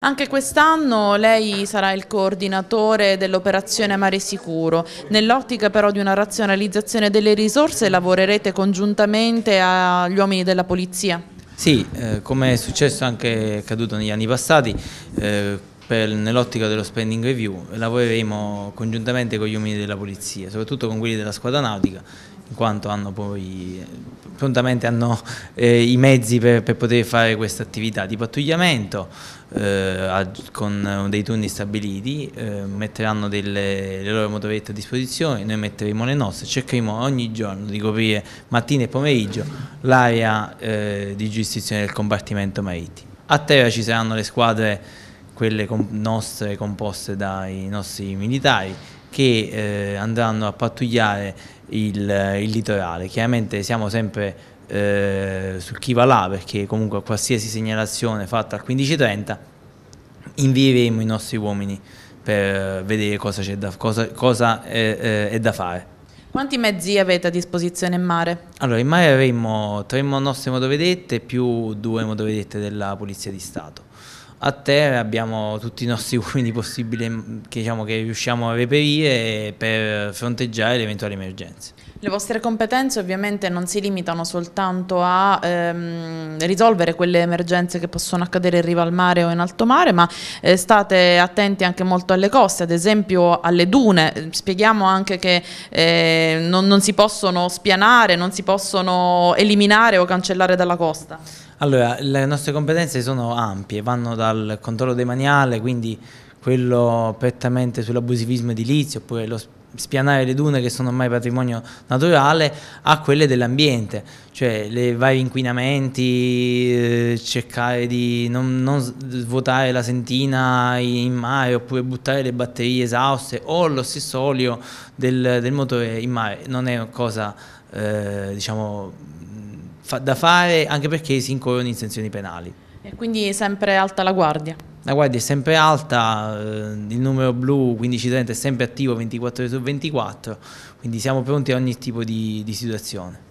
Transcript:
Anche quest'anno lei sarà il coordinatore dell'operazione Mare Sicuro. Nell'ottica però di una razionalizzazione delle risorse lavorerete congiuntamente agli uomini della Polizia? Sì, eh, come è successo anche accaduto negli anni passati, eh, nell'ottica dello spending review lavoreremo congiuntamente con gli uomini della Polizia, soprattutto con quelli della squadra nautica in quanto hanno poi prontamente hanno, eh, i mezzi per, per poter fare questa attività di pattugliamento eh, con dei turni stabiliti, eh, metteranno delle, le loro motovette a disposizione, noi metteremo le nostre, cercheremo ogni giorno di coprire mattina e pomeriggio l'area eh, di giustizia del compartimento marittimo. A terra ci saranno le squadre, quelle comp nostre composte dai nostri militari, che eh, andranno a pattugliare il, eh, il, litorale. Chiaramente siamo sempre eh, su chi va là perché comunque qualsiasi segnalazione fatta al 15.30 invieremo i nostri uomini per vedere cosa, c'è da, cosa, cosa è, eh, eh, è da fare. Quanti mezzi avete a disposizione in mare? Allora, in mare avremo tre nostre motovedette più due motovedette della Polizia di Stato a te abbiamo tutti i nostri uomini possibili che, diciamo, che riusciamo a reperire per fronteggiare le eventuali emergenze. Le vostre competenze ovviamente non si limitano soltanto a ehm, risolvere quelle emergenze che possono accadere in riva al mare o in alto mare, ma eh, state attenti anche molto alle coste, ad esempio alle dune. Spieghiamo anche che eh, non, non si possono spianare, non si possono eliminare o cancellare dalla costa. Allora, le nostre competenze sono ampie, vanno dal controllo demaniale, quindi quello prettamente sull'abusivismo edilizio, oppure lo spianare le dune che sono ormai patrimonio naturale a quelle dell'ambiente, cioè le vari inquinamenti, eh, cercare di non, non, svuotare la sentina in mare oppure buttare le batterie esauste o lo stesso olio del, del motore in mare, non è una cosa eh, diciamo, fa, da fare anche perché si incorrono in sanzioni penali. E quindi sempre alta la guardia la guardia è sempre alta, eh, il numero blu 1530 è sempre attivo 24 ore su 24, quindi siamo pronti a ogni tipo di, di situazione.